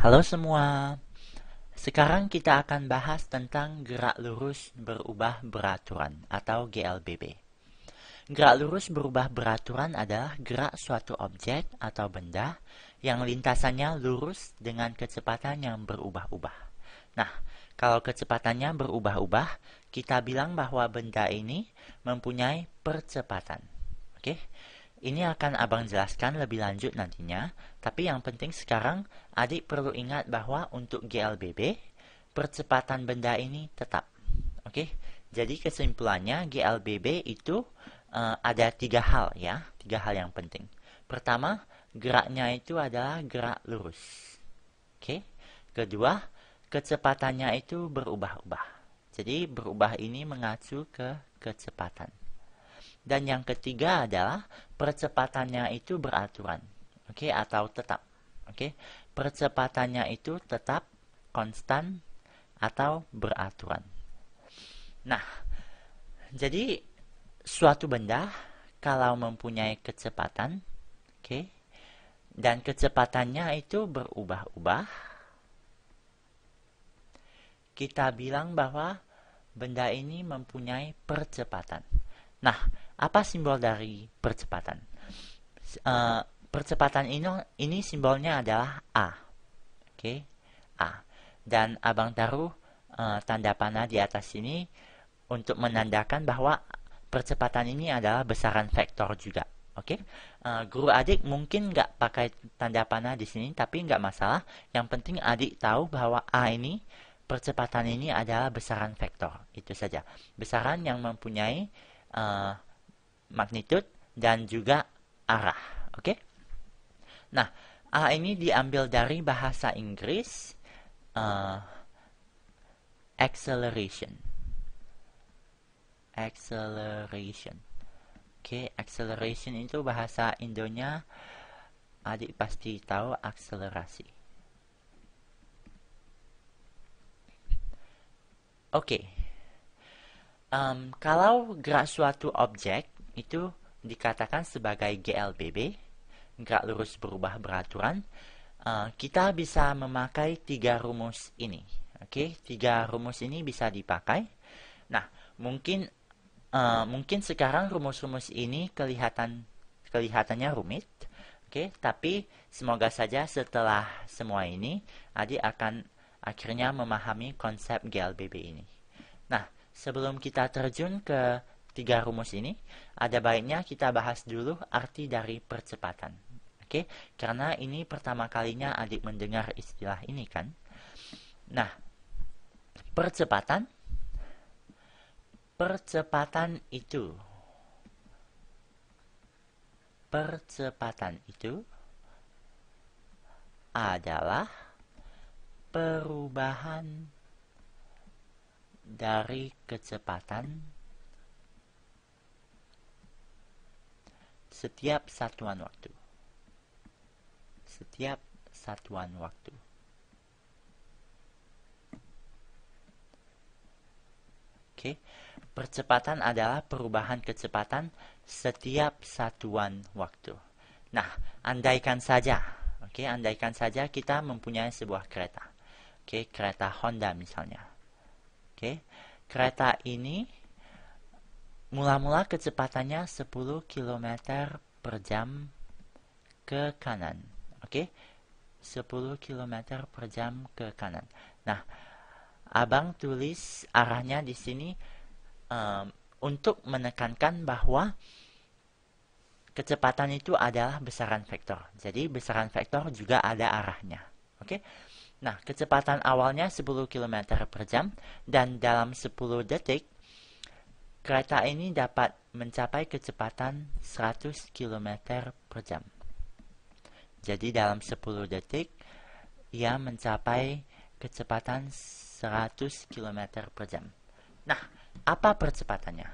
Halo semua. Sekarang kita akan bahas tentang gerak lurus berubah beraturan atau GLBB. Gerak lurus berubah beraturan adalah gerak suatu objek atau benda yang lintasannya lurus dengan kecepatan yang berubah-ubah. Nah, kalau kecepatannya berubah-ubah, kita bilang bahwa benda ini mempunyai percepatan. Oke. Okay? Ini akan abang jelaskan lebih lanjut nantinya, tapi yang penting sekarang adik perlu ingat bahwa untuk GLBB, percepatan benda ini tetap. Oke, okay? jadi kesimpulannya GLBB itu uh, ada tiga hal ya, tiga hal yang penting. Pertama, geraknya itu adalah gerak lurus. Oke, okay? kedua, kecepatannya itu berubah-ubah. Jadi berubah ini mengacu ke kecepatan. Dan yang ketiga adalah percepatannya itu beraturan, oke, okay, atau tetap, oke. Okay? Percepatannya itu tetap, konstan, atau beraturan. Nah, jadi suatu benda kalau mempunyai kecepatan, oke, okay, dan kecepatannya itu berubah-ubah, kita bilang bahwa benda ini mempunyai percepatan. Nah, apa simbol dari percepatan? Uh, percepatan ini, ini simbolnya adalah A. Oke, okay? A. Dan abang taruh eh, uh, tanda panah di atas sini untuk menandakan bahwa percepatan ini adalah besaran vektor juga. Oke, okay? uh, eh, guru adik mungkin nggak pakai tanda panah di sini, tapi nggak masalah. Yang penting adik tahu bahwa A ini percepatan ini adalah besaran vektor. Itu saja. Besaran yang mempunyai uh, magnitude dan juga arah. Oke? Okay? Nah, A ini diambil dari bahasa Inggris uh, acceleration. Acceleration. Oke, okay, acceleration itu bahasa Indonya adik pasti tahu akselerasi. Oke. Okay um, kalau gerak suatu objek itu dikatakan sebagai GLBB, gerak lurus berubah beraturan, uh, kita bisa memakai tiga rumus ini. Oke, okay? tiga rumus ini bisa dipakai. Nah, mungkin uh, mungkin sekarang rumus-rumus ini kelihatan kelihatannya rumit, oke? Okay? Tapi semoga saja setelah semua ini, Adi akan akhirnya memahami konsep GLBB ini. Nah, Sebelum kita terjun ke tiga rumus ini, ada baiknya kita bahas dulu arti dari percepatan. Oke, karena ini pertama kalinya adik mendengar istilah ini kan. Nah, percepatan percepatan itu percepatan itu adalah perubahan dari kecepatan setiap satuan waktu. Setiap satuan waktu. Oke, percepatan adalah perubahan kecepatan setiap satuan waktu. Nah, andaikan saja, oke, andaikan saja kita mempunyai sebuah kereta. Oke, kereta Honda misalnya. Oke. Kereta ini mula-mula kecepatannya 10 km per jam ke kanan. Oke. 10 km per jam ke kanan. Nah, Abang tulis arahnya di sini um, untuk menekankan bahwa kecepatan itu adalah besaran vektor. Jadi besaran vektor juga ada arahnya. Oke. Okay? Nah, kecepatan awalnya 10 km per jam dan dalam 10 detik kereta ini dapat mencapai kecepatan 100 km per jam. Jadi dalam 10 detik ia mencapai kecepatan 100 km per jam. Nah, apa percepatannya?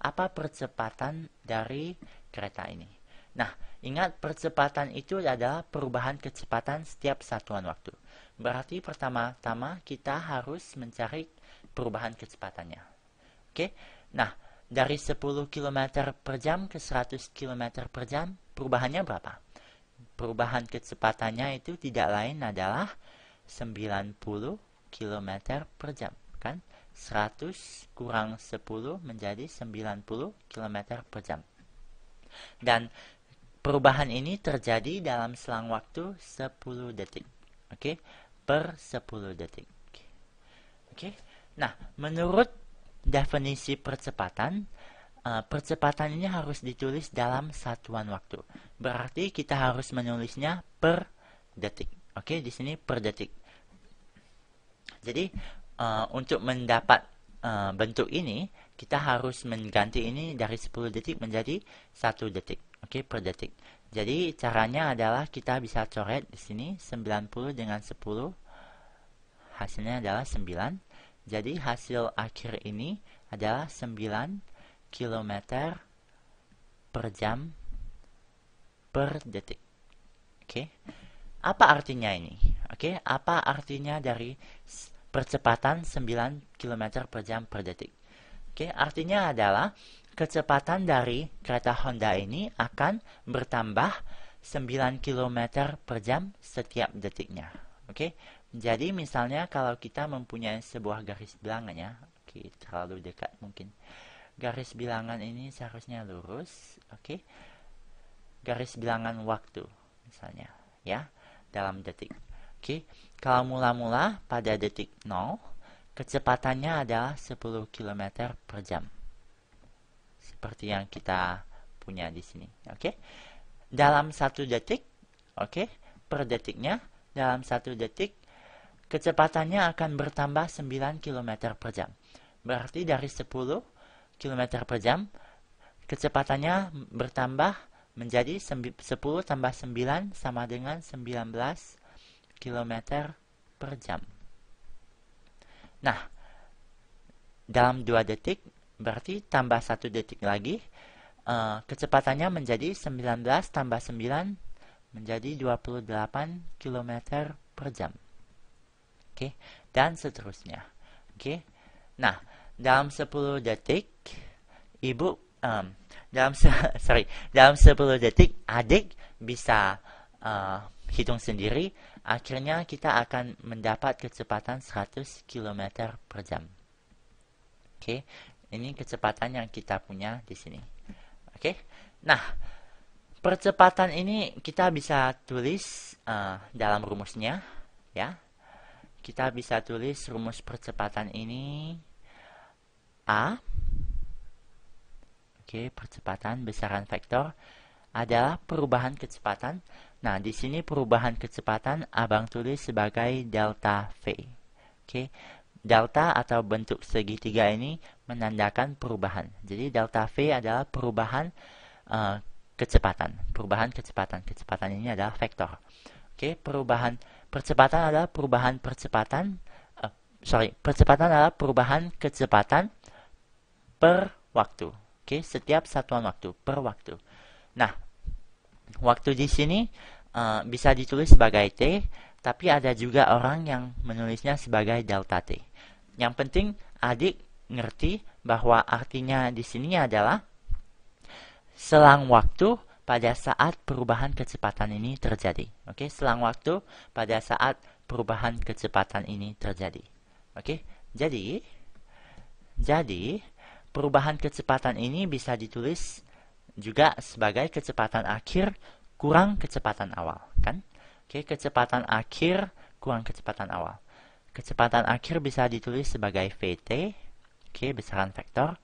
Apa percepatan dari kereta ini? Nah, ingat percepatan itu adalah perubahan kecepatan setiap satuan waktu. Berarti pertama-tama kita harus mencari perubahan kecepatannya. Oke, nah dari 10 km per jam ke 100 km per jam, perubahannya berapa? Perubahan kecepatannya itu tidak lain adalah 90 km per jam, kan? 100 kurang 10 menjadi 90 km per jam. Dan Perubahan ini terjadi dalam selang waktu 10 detik. Oke, okay? per 10 detik. Oke. Okay? Nah, menurut definisi percepatan, uh, percepatan ini harus ditulis dalam satuan waktu. Berarti kita harus menulisnya per detik. Oke, okay? di sini per detik. Jadi, uh, untuk mendapat uh, bentuk ini, kita harus mengganti ini dari 10 detik menjadi satu detik okay, per detik. Jadi caranya adalah kita bisa coret di sini 90 dengan 10. Hasilnya adalah 9. Jadi hasil akhir ini adalah 9 km per jam per detik. Oke. Okay. Apa artinya ini? Oke, okay. apa artinya dari percepatan 9 km per jam per detik? Oke, okay. artinya adalah kecepatan dari kereta Honda ini akan bertambah 9 km per jam setiap detiknya. Oke, okay? jadi misalnya kalau kita mempunyai sebuah garis bilangannya, oke, okay, terlalu dekat mungkin. Garis bilangan ini seharusnya lurus, oke. Okay? Garis bilangan waktu misalnya, ya, dalam detik. Oke, kalau mula-mula pada detik 0, kecepatannya adalah 10 km per jam seperti yang kita punya di sini. Oke, okay? dalam satu detik, oke, okay, per detiknya dalam satu detik kecepatannya akan bertambah 9 km per jam. Berarti dari 10 km per jam kecepatannya bertambah menjadi 10 tambah 9 sama dengan 19 km per jam. Nah, dalam 2 detik Berarti tambah 1 detik lagi. Uh, kecepatannya menjadi 19 tambah 9 menjadi 28 km per jam. Oke, okay. dan seterusnya. Oke, okay. nah dalam 10 detik ibu um, dalam sorry dalam 10 detik adik bisa uh, hitung sendiri akhirnya kita akan mendapat kecepatan 100 km per jam. Oke, okay. Ini kecepatan yang kita punya di sini. Oke. Okay? Nah, percepatan ini kita bisa tulis uh, dalam rumusnya ya. Kita bisa tulis rumus percepatan ini A Oke, okay, percepatan besaran vektor adalah perubahan kecepatan. Nah, di sini perubahan kecepatan abang tulis sebagai delta V. Oke, okay. delta atau bentuk segitiga ini menandakan perubahan. Jadi delta V adalah perubahan uh, kecepatan. Perubahan kecepatan. Kecepatan ini adalah vektor. Oke, okay, perubahan percepatan adalah perubahan percepatan uh, sorry, percepatan adalah perubahan kecepatan per waktu. Oke, okay, setiap satuan waktu per waktu. Nah, waktu di sini uh, bisa ditulis sebagai t, tapi ada juga orang yang menulisnya sebagai delta t. Yang penting adik ngerti bahwa artinya di sini adalah selang waktu pada saat perubahan kecepatan ini terjadi. Oke, okay? selang waktu pada saat perubahan kecepatan ini terjadi. Oke, okay? jadi jadi perubahan kecepatan ini bisa ditulis juga sebagai kecepatan akhir kurang kecepatan awal, kan? Oke, kecepatan akhir kurang kecepatan awal. Kecepatan akhir bisa ditulis sebagai VT Oke, besaran vektor.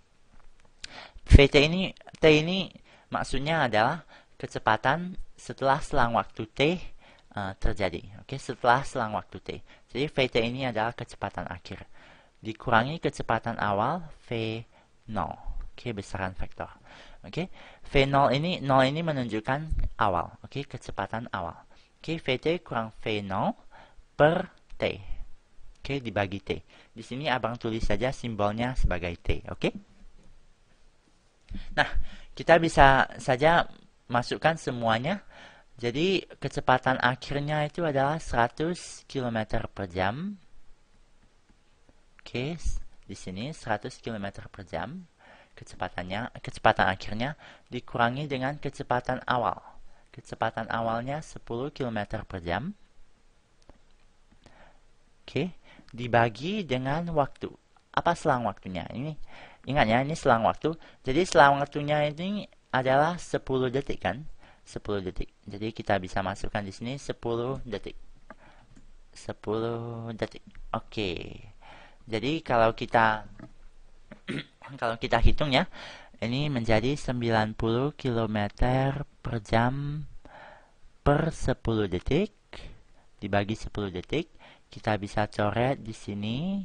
VT ini, T ini maksudnya adalah kecepatan setelah selang waktu T uh, terjadi. Oke, setelah selang waktu T. Jadi VT ini adalah kecepatan akhir. Dikurangi kecepatan awal V0. Oke, besaran vektor. Oke, V0 ini 0 ini menunjukkan awal. Oke, kecepatan awal. Oke, VT kurang V0 per T. Oke, dibagi T. Di sini abang tulis saja simbolnya sebagai T, oke? Nah, kita bisa saja masukkan semuanya. Jadi, kecepatan akhirnya itu adalah 100 km per jam. Oke, di sini 100 km per jam. Kecepatannya, kecepatan akhirnya dikurangi dengan kecepatan awal. Kecepatan awalnya 10 km per jam. Oke, dibagi dengan waktu. Apa selang waktunya? Ini ingat ya, ini selang waktu. Jadi selang waktunya ini adalah 10 detik kan? 10 detik. Jadi kita bisa masukkan di sini 10 detik. 10 detik. Oke. Okay. Jadi kalau kita kalau kita hitung ya, ini menjadi 90 km per jam per 10 detik dibagi 10 detik kita bisa coret di sini,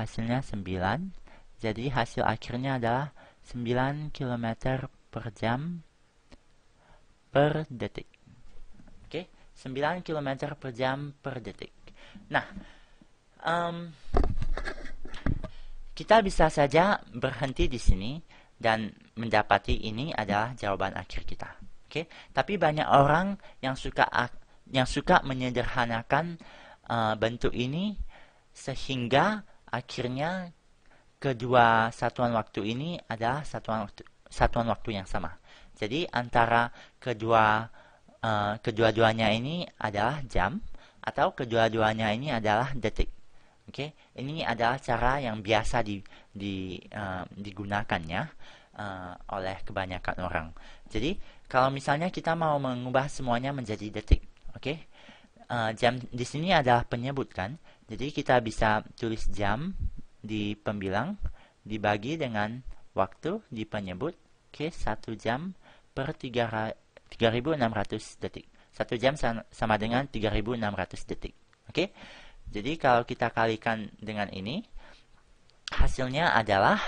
hasilnya 9. Jadi hasil akhirnya adalah 9 km per jam per detik. Oke, okay? 9 km per jam per detik. Nah, um, kita bisa saja berhenti di sini dan mendapati ini adalah jawaban akhir kita. Oke, okay? tapi banyak orang yang suka yang suka menyederhanakan Eh, bentuk ini sehingga akhirnya kedua satuan waktu ini adalah satuan waktu, satuan waktu yang sama. Jadi antara kedua uh, kedua-duanya ini adalah jam atau kedua-duanya ini adalah detik. Oke, okay? ini adalah cara yang biasa di, di uh, digunakannya uh, oleh kebanyakan orang. Jadi kalau misalnya kita mau mengubah semuanya menjadi detik, oke? Okay? Eh, jam di sini adalah penyebut kan. Jadi kita bisa tulis jam di pembilang dibagi dengan waktu di penyebut ke 1 jam per 3, 3600 detik. 1 jam sama dengan 3600 detik. Oke. Jadi kalau kita kalikan dengan ini hasilnya adalah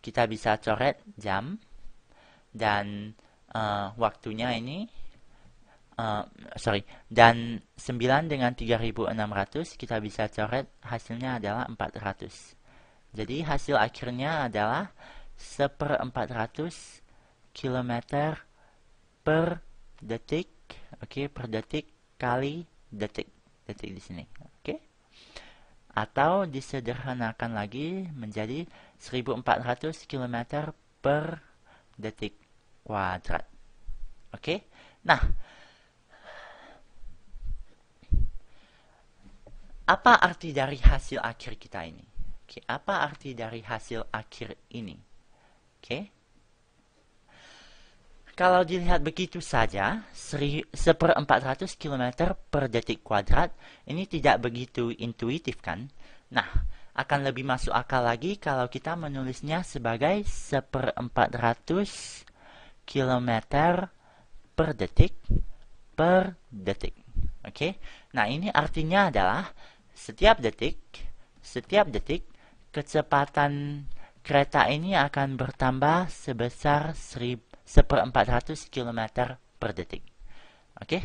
kita bisa coret jam dan uh, waktunya ini Eh, sorry, dan 9 dengan 3600 kita bisa coret hasilnya adalah 400. Jadi hasil akhirnya adalah seper 400 km per detik. Oke, okay, per detik kali detik. Detik di sini. Oke. Okay. Atau disederhanakan lagi menjadi 1400 km per detik kuadrat. Oke. Okay. Nah, apa arti dari hasil akhir kita ini? Oke, okay, apa arti dari hasil akhir ini? Oke. Okay. Kalau dilihat begitu saja, seperempat ratus kilometer per detik kuadrat ini tidak begitu intuitif kan? Nah, akan lebih masuk akal lagi kalau kita menulisnya sebagai seperempat ratus kilometer per detik per detik. Oke, okay? nah ini artinya adalah setiap detik, setiap detik, kecepatan kereta ini akan bertambah sebesar 1400 km per detik. Oke,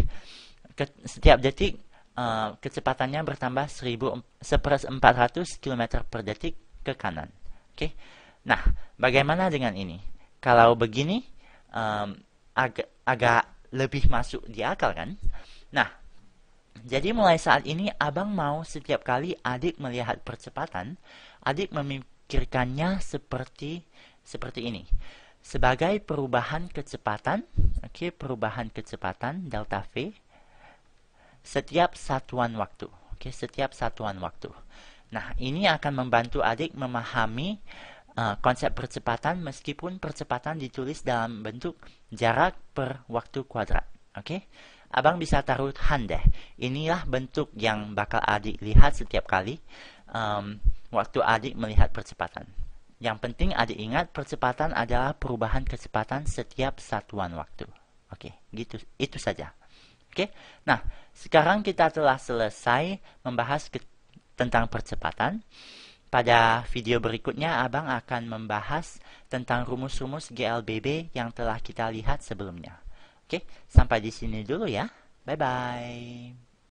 okay? setiap detik uh, kecepatannya bertambah 1400 km per detik ke kanan. Oke, okay? nah bagaimana dengan ini? Kalau begini, um, ag agak lebih masuk di akal kan? Nah, jadi mulai saat ini abang mau setiap kali adik melihat percepatan, adik memikirkannya seperti seperti ini. Sebagai perubahan kecepatan, oke, okay, perubahan kecepatan delta V setiap satuan waktu. Oke, okay, setiap satuan waktu. Nah, ini akan membantu adik memahami Uh, konsep percepatan meskipun percepatan ditulis dalam bentuk jarak per waktu kuadrat. Oke? Okay? abang bisa taruh deh. Inilah bentuk yang bakal adik lihat setiap kali um, waktu adik melihat percepatan. Yang penting adik ingat percepatan adalah perubahan kecepatan setiap satuan waktu. Oke, okay, gitu itu saja. Oke. Okay? Nah, sekarang kita telah selesai membahas ke, tentang percepatan. Pada video berikutnya Abang akan membahas tentang rumus-rumus GLBB yang telah kita lihat sebelumnya. Sympa sampai dessiner de dulu ya. Hein. Bye-bye.